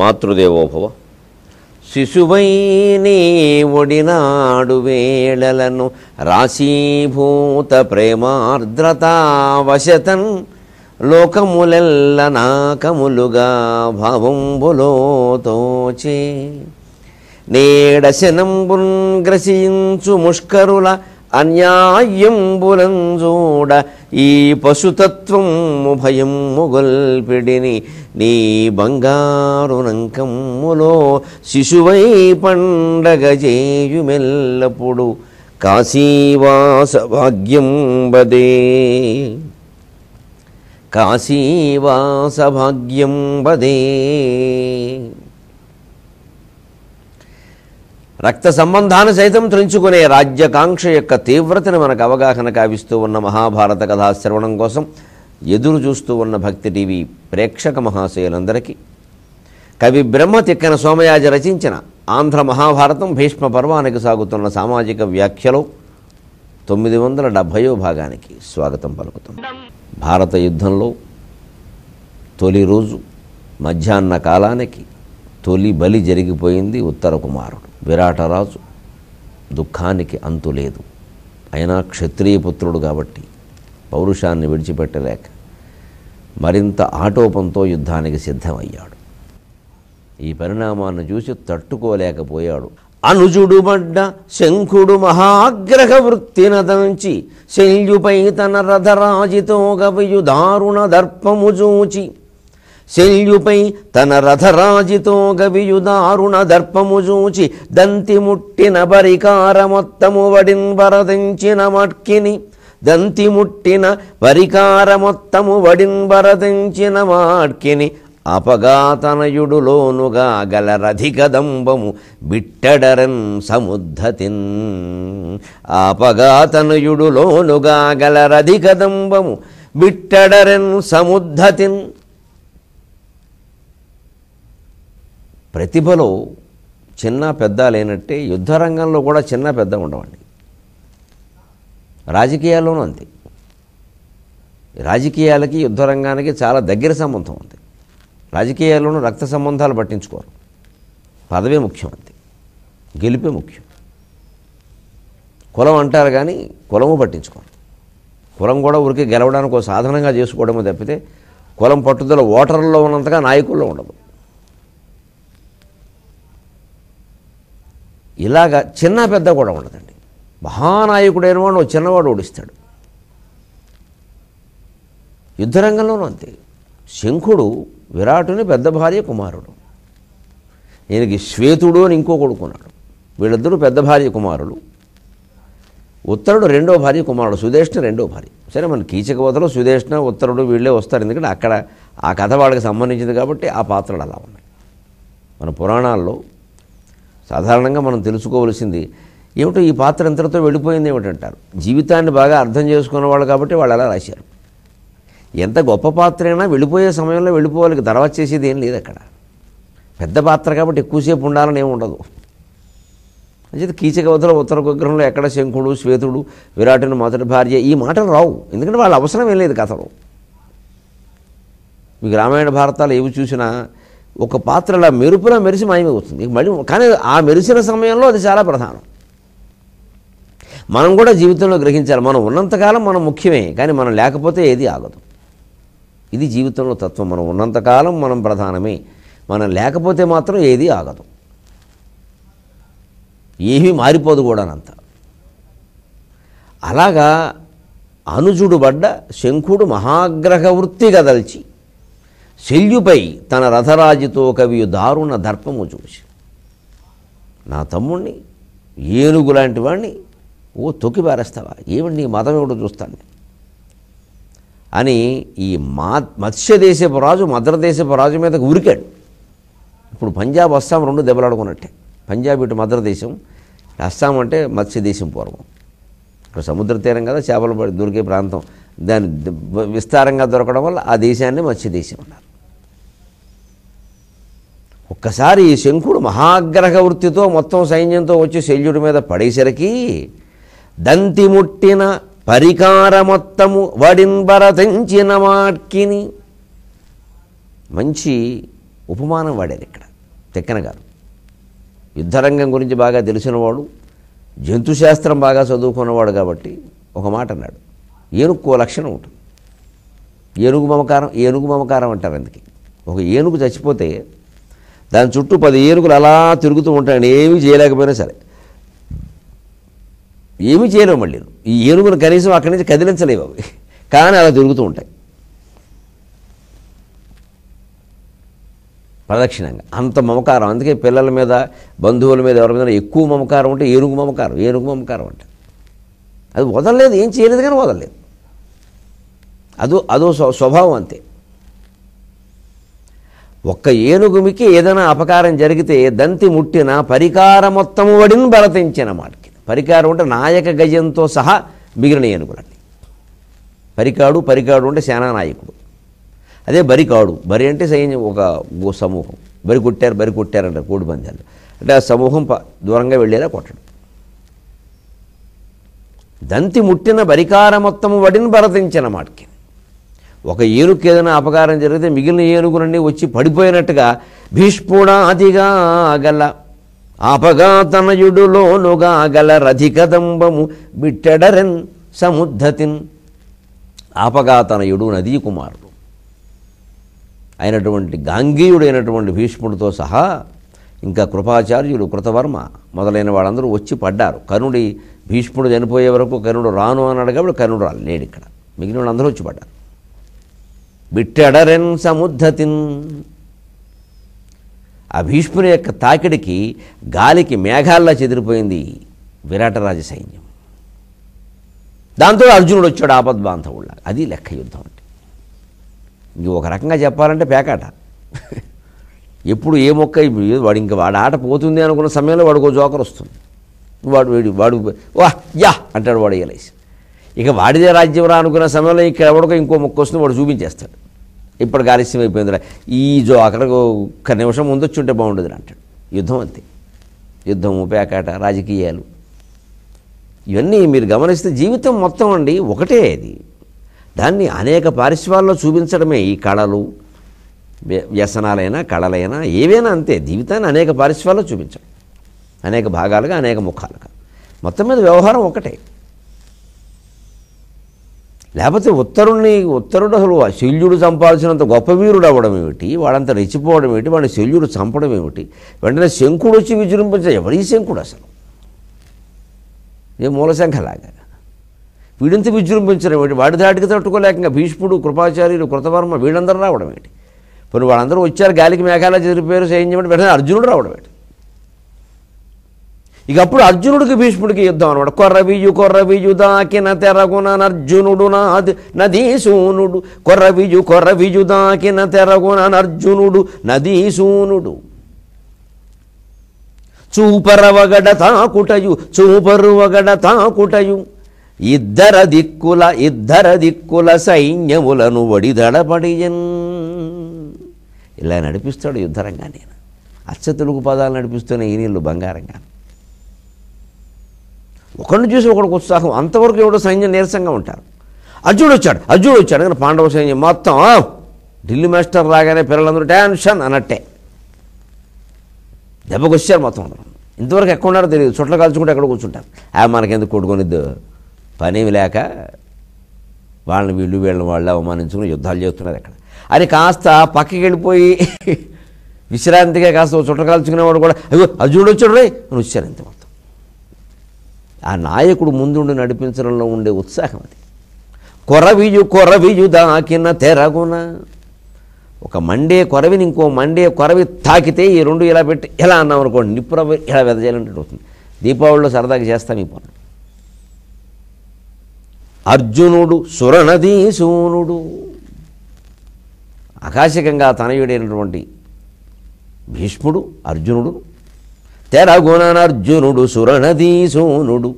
మాతృదేవోభవ శిశువై ఒడినాడు వేళలను రాశీభూత ప్రేమార్ద్రతావశతన్ లోకములెల్ల నాకములుగా భావంబులో తోచే నీడశనంబున్ గ్రసించు ముష్కరుల అన్యాయంబులంజూడ ఈ పశుతత్వం భయం ముగల్పిడిని నీ బంగారు నంకమ్ములో శిశువై పండగ చేయుమెల్లప్పుడు కాశీవాస భాగ్యం బదే కాశీవాస భాగ్యం బదే రక్త సంబంధాన్ని సైతం తృంచుకునే రాజ్యాకాంక్ష యొక్క తీవ్రతను మనకు అవగాహన కావిస్తూ ఉన్న మహాభారత కథా శ్రవణం కోసం ఎదురు చూస్తూ ఉన్న భక్తి టీవీ ప్రేక్షక మహాశయులందరికీ కవి బ్రహ్మ తిక్కన సోమయాజ రచించిన ఆంధ్ర మహాభారతం భీష్మ పర్వానికి సాగుతున్న సామాజిక వ్యాఖ్యలో తొమ్మిది వందల డెబ్భయో భాగానికి స్వాగతం పలుకుతుంది భారత యుద్ధంలో తొలి రోజు మధ్యాహ్న కాలానికి తొలి బలి జరిగిపోయింది ఉత్తర కుమారుడు విరాటరాజు దుఃఖానికి అంతు లేదు అయినా క్షత్రియ పుత్రుడు కాబట్టి పౌరుషాన్ని విడిచిపెట్టలేక మరింత ఆటోపంతో యుద్ధానికి సిద్ధమయ్యాడు ఈ పరిణామాన్ని చూసి తట్టుకోలేకపోయాడు పడ్డ శంఖుడు మహాగ్రహ వృత్తినదంచి శల్యుపై తన రథరాజితో కవియు దారుణ దర్పము చూచి శల్యుపై తన రథరాజితో గవియుదారుణ దర్పము చూచి పరికార పరికారమొత్తము వడిన్ వరదించిన మట్కిని పరికార పరికారమొత్తము వడిన్ వరదించిన మాట్కిని అపగాతనయుడులోనుగా గల దంబము బిట్టడరన్ సముద్ధతిన్ అపగాతనయుడులోనుగా గల రధికదంబము బిట్టడరన్ సముద్ధతిన్ ప్రతిభలో చిన్న పెద్ద లేనట్టే యుద్ధ రంగంలో కూడా చిన్న పెద్ద ఉండవండి రాజకీయాల్లోనూ అంతే రాజకీయాలకి యుద్ధ రంగానికి చాలా దగ్గర సంబంధం ఉంది రాజకీయాల్లోనూ రక్త సంబంధాలు పట్టించుకోరు పదవి ముఖ్యం అంతే గెలిపే ముఖ్యం కులం అంటారు కానీ కులము పట్టించుకోరు కులం కూడా ఊరికి గెలవడానికి ఒక సాధనంగా చేసుకోవడమే తప్పితే కులం పట్టుదల ఓటర్లో ఉన్నంతగా నాయకుల్లో ఉండదు ఇలాగ చిన్న పెద్ద కూడా ఉండదండి మహానాయకుడైన వాడు చిన్నవాడు ఓడిస్తాడు యుద్ధరంగంలోనూ అంతే శంఖుడు విరాటుని పెద్ద భార్య కుమారుడు ఈయనకి శ్వేతుడు అని ఇంకో కొడుకున్నాడు వీళ్ళిద్దరూ పెద్ద భార్య కుమారులు ఉత్తరుడు రెండో భార్య కుమారుడు సుదేష్ణ రెండో భార్య సరే మన కీచకవతలో సుదేష్ణ ఉత్తరుడు వీళ్ళే వస్తారు ఎందుకంటే అక్కడ ఆ కథ వాళ్ళకి సంబంధించింది కాబట్టి ఆ పాత్రలు అలా ఉన్నాయి మన పురాణాల్లో సాధారణంగా మనం తెలుసుకోవలసింది ఏమిటో ఈ పాత్ర ఎంతటితో వెళ్ళిపోయింది ఏమిటంటారు జీవితాన్ని బాగా అర్థం చేసుకున్న వాళ్ళు కాబట్టి వాళ్ళు అలా రాశారు ఎంత గొప్ప పాత్ర అయినా వెళ్ళిపోయే సమయంలో వెళ్ళిపోవాలి తర్వాత చేసేది ఏం లేదు అక్కడ పెద్ద పాత్ర కాబట్టి ఎక్కువసేపు ఉండాలని ఏమి ఉండదు అంచేది కీచకవతల ఉత్తర విగ్రహంలో ఎక్కడ శంకుడు శ్వేతుడు విరాటుని మొదటి భార్య ఈ మాటలు రావు ఎందుకంటే వాళ్ళ అవసరం ఏం లేదు కథలో మీకు రామాయణ భారతాలు ఏవి చూసినా ఒక పాత్ర అలా మెరుపులా మెరిసి మాయమైపోతుంది మళ్ళీ కానీ ఆ మెరిసిన సమయంలో అది చాలా ప్రధానం మనం కూడా జీవితంలో గ్రహించాలి మనం ఉన్నంతకాలం మనం ముఖ్యమే కానీ మనం లేకపోతే ఏది ఆగదు ఇది జీవితంలో తత్వం మనం ఉన్నంతకాలం మనం ప్రధానమే మనం లేకపోతే మాత్రం ఏది ఆగదు ఏమీ మారిపోదు కూడా అనంత అలాగా అనుజుడు పడ్డ శంఖుడు మహాగ్రహ వృత్తి కదల్చి శల్యుపై తన రథరాజుతో కవి దారుణ దర్పము చూసి నా తమ్ముణ్ణి ఏనుగు లాంటి వాణ్ణి ఓ తొక్కి పారేస్తావా ఏమండి నీ మతం ఎవడో చూస్తాను అని ఈ మా మత్స్యదేశపు రాజు మద్రదేశపు రాజు మీదకు ఉరికాడు ఇప్పుడు పంజాబ్ అస్సాం రెండు దెబ్బలాడుకున్నట్టే పంజాబ్ ఇటు మద్రదేశం అస్సాం అంటే మత్స్యదేశం పూర్వం ఇక్కడ సముద్ర తీరం కదా చేపలు దొరికే ప్రాంతం దాని విస్తారంగా దొరకడం వల్ల ఆ దేశాన్ని మత్స్యదేశం అన్నారు ఒక్కసారి ఈ శంకుడు మహాగ్రహ వృత్తితో మొత్తం సైన్యంతో వచ్చి శల్యుడి మీద పడేసరికి దంతిముట్టిన పరికార మొత్తము వడింబరతించిన మాట్కిని మంచి ఉపమానం వాడారు ఇక్కడ తెక్కన గారు యుద్ధరంగం గురించి బాగా తెలిసినవాడు జంతుశాస్త్రం బాగా చదువుకున్నవాడు కాబట్టి ఒక మాట అన్నాడు ఏనుగు లక్షణం ఉంటుంది ఏనుగు మమకారం ఏనుగు మమకారం అంటారు అందుకే ఒక ఏనుగు చచ్చిపోతే దాని చుట్టూ పది ఏనుగులు అలా తిరుగుతూ ఉంటాయని ఏమీ చేయలేకపోయినా సరే ఏమీ చేయలేవు మళ్ళీ ఈ ఏనుగులు కనీసం అక్కడి నుంచి కదిలించలేవు అవి కానీ అలా తిరుగుతూ ఉంటాయి ప్రదక్షిణంగా అంత మమకారం అందుకే పిల్లల మీద బంధువుల మీద ఎవరి మీద ఎక్కువ మమకారం ఉంటే ఏనుగు మమకారం ఏనుగు మమకారం అంటే అది వదలలేదు ఏం చేయలేదు కానీ వదలలేదు అదో అదో స్వభావం అంతే ఒక్క ఏనుగుమికి ఏదైనా అపకారం జరిగితే దంతి ముట్టిన పరికార మొత్తము వడిని బలతించిన మాటకి పరికారం అంటే నాయక గజంతో సహా మిగిలిన ఏనుగులండి పరికాడు పరికాడు అంటే సేనానాయకుడు అదే బరికాడు బరి అంటే సైన్యం ఒక సమూహం బరి కొట్టారు బరి కొట్టారు అంటారు కోడి అంటే ఆ సమూహం దూరంగా వెళ్ళేలా కొట్టడం దంతి ముట్టిన బరికార మొత్తము వడిని బలతించిన మాటకి ఒక ఏనుగు ఏదైనా అపకారం జరిగితే మిగిలిన ఏనుగులన్నీ వచ్చి పడిపోయినట్టుగా భీష్ముడాదిగా గల అపఘాతనయుడులోనుగా గల రధికదంబము బిట్టెడరెన్ సముద్ధతిన్ ఆపగాతనయుడు నదీ కుమారుడు అయినటువంటి గాంగీయుడైనటువంటి భీష్ముడితో సహా ఇంకా కృపాచార్యుడు కృతవర్మ మొదలైన వాళ్ళందరూ వచ్చి పడ్డారు కర్ణుడి భీష్ముడు చనిపోయే వరకు కర్ణుడు రాను అన్నాడు కాబట్టి కర్ణుడు రాలేడు ఇక్కడ మిగిలిన వాళ్ళందరూ వచ్చి పడ్డారు బిట్టెడరెన్ సముద్ధతిన్ ఆ భీష్ముని యొక్క తాకిడికి గాలికి మేఘాల్లో చెదిరిపోయింది విరాటరాజ సైన్యం దాంతో అర్జునుడు వచ్చాడు ఆపద్బాంధవుళ్ళ అది లెక్క యుద్ధం అంటే ఇంక ఒక రకంగా చెప్పాలంటే పేకాట ఎప్పుడు ఏ మొక్క వాడు ఇంకా వాడు ఆట పోతుంది అనుకున్న సమయంలో వాడికో జోకర్ వస్తుంది వాడు వేడి వాడు వా యా అంటాడు వాడు ఇక వాడిదే రాజ్యం రా అనుకున్న సమయంలో ఇక్కడ ఎవడికో ఇంకో మొక్క వస్తుంది వాడు చూపించేస్తాడు ఇప్పటికి ఆలస్యం అయిపోయిందిరా ఈ జో అక్కడికి ఒక్క నిమిషం ఉంటే బాగుండదురా అంటాడు యుద్ధం అంతే యుద్ధము పేకాట రాజకీయాలు ఇవన్నీ మీరు గమనిస్తే జీవితం మొత్తం అండి ఒకటే అది దాన్ని అనేక పారిశ్వాల్లో చూపించడమే ఈ కళలు వ్యసనాలైనా కళలైనా ఏవైనా అంతే జీవితాన్ని అనేక పారిశ్వాల్లో చూపించడం అనేక భాగాలుగా అనేక ముఖాలుగా మొత్తం మీద వ్యవహారం ఒకటే లేకపోతే ఉత్తరుణ్ణి ఉత్తరుడు అసలు శల్యుడు సంపాదించినంత గొప్ప వీరుడు అవ్వడం ఏమిటి వాడంత రెచ్చిపోవడం ఏమిటి వాడిని శల్యుడు చంపడం ఏమిటి వెంటనే శంకుడు వచ్చి విజృంభించ ఎవరి శంకుడు అసలు ఏ మూలశంఖలాగా వీడింత విజృంభించడం ఏమిటి వాడి దాటికి తట్టుకోలేక భీష్ముడు కృపాచార్యులు కృతవర్మ వీళ్ళందరూ రావడం ఏంటి పోనీ వాళ్ళందరూ వచ్చారు గాలికి మేఘాల జరిపారు సైన్యం వెంటనే అర్జునుడు రావడం ఏమిటి ఇక అప్పుడు అర్జునుడికి భీష్ముడికి యుద్ధం అనమాట కొర్రవియు కొర్రవియు దాకిన తెరగున నర్జునుడు నాది నదీశూనుడు కొర్రవియు కొర్రవియు దాకిన తెరగున నర్జునుడు నదీశూనుడు చూపరవగడ తాకుటయు చూపరువగడ తాకుటయు ఇద్దర దిక్కుల ఇద్దర దిక్కుల సైన్యములను వడిదడపడి ఇలా నడిపిస్తాడు యుద్ధరంగా నేను అచ్చతులుగు పదాలు నడిపిస్తున్న ఈ నీళ్ళు బంగారంగా ఒకరిని చూసి ఒకరికి ఉత్సాహం అంతవరకు ఎవడు సైన్యం నీరసంగా ఉంటారు అర్జునుడు వచ్చాడు అర్జునుడు వచ్చాడు కానీ పాండవ సైన్యం మొత్తం ఢిల్లీ మాస్టర్ రాగానే పిల్లలందరూ టెన్షన్ అన్నట్టే వచ్చారు మొత్తం అందరం ఇంతవరకు ఎక్కడ ఉన్నారో తెలియదు చుట్టలు కాల్చుకుంటే ఎక్కడ కూర్చుంటారు ఆ మనకెందుకు పని పనేమి లేక వాళ్ళని వీళ్ళు వీళ్ళని వాళ్ళు అవమానించుకుని యుద్ధాలు చేస్తున్నారు అక్కడ అది కాస్త పక్కకి వెళ్ళిపోయి విశ్రాంతిగా కాస్త చుట్ట కలుచుకునేవాడు కూడా అయ్యో అర్జునుడు వచ్చాడు రే అని వచ్చారు ఇంత మొత్తం ఆ నాయకుడు ముందుండి నడిపించడంలో ఉండే ఉత్సాహం అది కొరవియు కొరవియు దాకిన తెరగున ఒక మండే కొరవిని ఇంకో మండే కొరవి తాకితే ఈ రెండు ఇలా పెట్టి ఎలా అన్నాం అనుకోండి నిప్పుర ఇలా వెదజేయాలంటే అవుతుంది దీపావళిలో సరదాగా చేస్తాం ఈ పనులు అర్జునుడు సురణధీశూనుడు ఆకాశికంగా తనయుడైనటువంటి భీష్ముడు అర్జునుడు తెరగుణనర్జునుడు సురణధీసూనుడు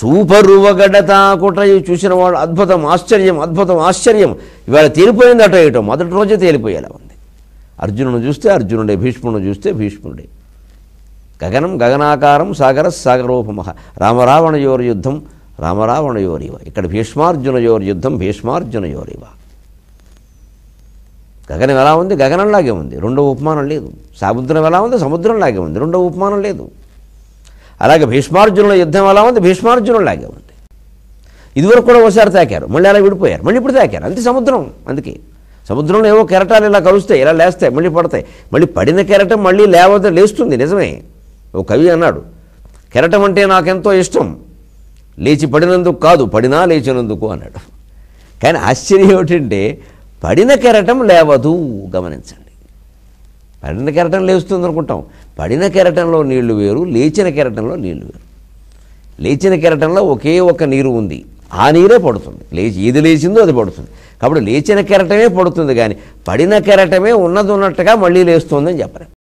చూపరువగడతాకుటయు చూసిన వాడు అద్భుతం ఆశ్చర్యం అద్భుతం ఆశ్చర్యం ఇవాళ తేలిపోయింది అట ఏటో మొదటి రోజే తేలిపోయేలా ఉంది అర్జునుడు చూస్తే అర్జునుడే భీష్ముడు చూస్తే భీష్ముడే గగనం గగనాకారం సాగర సాగరోపమ రామరావణయోర్ యుద్ధం రామరావణయోరివ ఇక్కడ భీష్మార్జునయోర్ యుద్ధం భీష్మార్జునయోరివ గగనం ఎలా ఉంది గగనంలాగే ఉంది రెండవ ఉపమానం లేదు సముద్రం ఎలా ఉంది సముద్రంలాగే ఉంది రెండవ ఉపమానం లేదు అలాగే భీష్మార్జునుల యుద్ధం ఎలా ఉంది భీష్మార్జునులాగే ఉంది ఇదివరకు కూడా ఒకసారి తాకారు మళ్ళీ అలా విడిపోయారు మళ్ళీ ఇప్పుడు తాకారు అంతే సముద్రం అందుకే సముద్రంలో ఏవో కెరటాలు ఇలా కలుస్తాయి ఇలా లేస్తాయి మళ్ళీ పడతాయి మళ్ళీ పడిన కెరటం మళ్ళీ లేవద్ద లేస్తుంది నిజమే ఓ కవి అన్నాడు కెరటం అంటే నాకెంతో ఇష్టం లేచి పడినందుకు కాదు పడినా లేచినందుకు అన్నాడు కానీ ఆశ్చర్యం ఏమిటంటే పడిన కెరటం లేవదు గమనించండి పడిన కెరటం లేస్తుంది అనుకుంటాం పడిన కెరటంలో నీళ్లు వేరు లేచిన కెరటంలో నీళ్లు వేరు లేచిన కెరటంలో ఒకే ఒక నీరు ఉంది ఆ నీరే పడుతుంది లేచి ఏది లేచిందో అది పడుతుంది కాబట్టి లేచిన కెరటమే పడుతుంది కానీ పడిన కెరటమే ఉన్నది ఉన్నట్టుగా మళ్ళీ లేస్తుందని చెప్పలేం